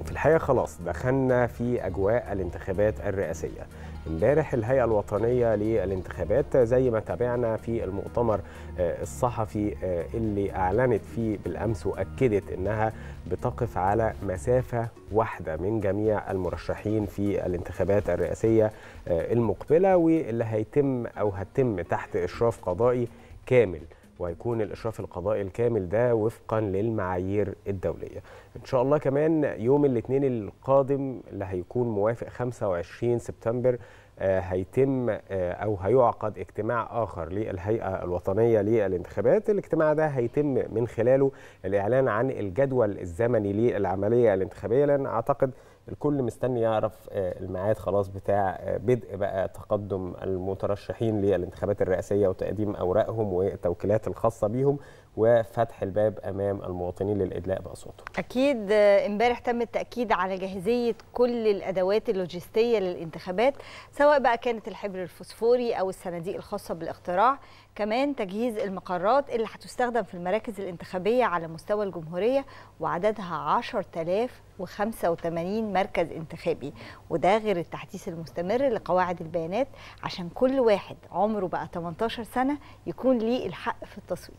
وفي الحقيقه خلاص دخلنا في اجواء الانتخابات الرئاسيه امبارح الهيئه الوطنيه للانتخابات زي ما تابعنا في المؤتمر آه، الصحفي آه، اللي اعلنت فيه بالامس واكدت انها بتقف على مسافه واحده من جميع المرشحين في الانتخابات الرئاسيه آه، المقبله واللي هيتم او هتم تحت اشراف قضائي كامل وهيكون الاشراف القضائي الكامل ده وفقا للمعايير الدوليه ان شاء الله كمان يوم الاثنين القادم اللي هيكون موافق 25 سبتمبر آه، هيتم آه، او هيعقد اجتماع اخر للهيئه الوطنيه للانتخابات الاجتماع ده هيتم من خلاله الاعلان عن الجدول الزمني للعمليه الانتخابيه لان اعتقد الكل مستني يعرف آه، الميعاد خلاص بتاع آه، بدء بقى تقدم المترشحين للانتخابات الرئاسيه وتقديم اوراقهم والتوكيلات الخاصه بيهم وفتح الباب امام المواطنين للادلاء باصواتهم. اكيد آه، امبارح تم التاكيد على جاهزيه كل الادوات اللوجستيه للانتخابات سواء بقى كانت الحبر الفوسفوري او الصناديق الخاصه بالاقتراع، كمان تجهيز المقرات اللي هتستخدم في المراكز الانتخابيه على مستوى الجمهوريه وعددها 10085 مركز انتخابي وده غير التحديث المستمر لقواعد البيانات عشان كل واحد عمره بقى 18 سنة يكون ليه الحق في التصويت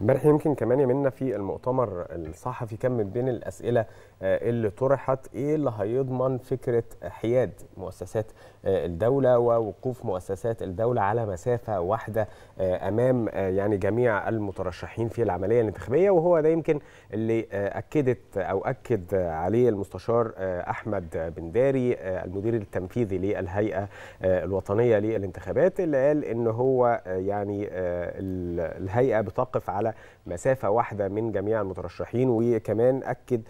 امبارح يمكن كمان يا منا في المؤتمر الصحفي كان من بين الاسئله آه، اللي طرحت ايه اللي هيضمن فكره حياد مؤسسات آه، الدوله ووقوف مؤسسات الدوله على مسافه واحده آه، امام يعني جميع المترشحين في العمليه الانتخابيه وهو ده يمكن اللي اكدت او اكد عليه المستشار احمد بن داري آه، المدير التنفيذي للهيئه آه، الوطنيه للانتخابات اللي قال ان هو آه، يعني الهيئه بتقف على مسافه واحده من جميع المترشحين وكمان اكد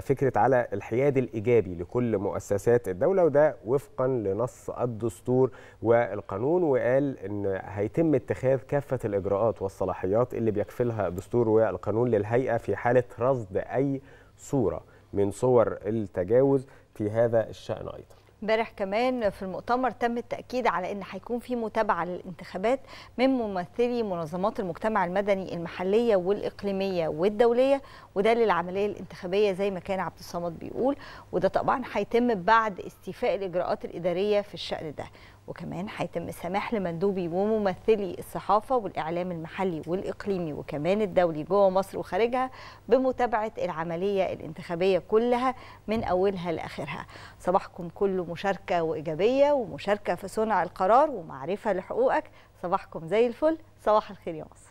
فكره على الحياد الايجابي لكل مؤسسات الدوله وده وفقا لنص الدستور والقانون وقال ان هيتم اتخاذ كافه الاجراءات والصلاحيات اللي بيكفلها الدستور والقانون للهيئه في حاله رصد اي صوره من صور التجاوز في هذا الشأن أيضا امبارح كمان في المؤتمر تم التاكيد على ان هيكون في متابعه للانتخابات من ممثلي منظمات المجتمع المدني المحليه والاقليميه والدوليه وده للعمليه الانتخابيه زي ما كان عبد الصمد بيقول وده طبعا هيتم بعد استيفاء الاجراءات الاداريه في الشان ده وكمان هيتم السماح لمندوبي وممثلي الصحافه والاعلام المحلي والاقليمي وكمان الدولي جوه مصر وخارجها بمتابعه العمليه الانتخابيه كلها من اولها لاخرها. صباحكم كله مشاركه وايجابيه ومشاركه في صنع القرار ومعرفه لحقوقك، صباحكم زي الفل، صباح الخير يا مصر.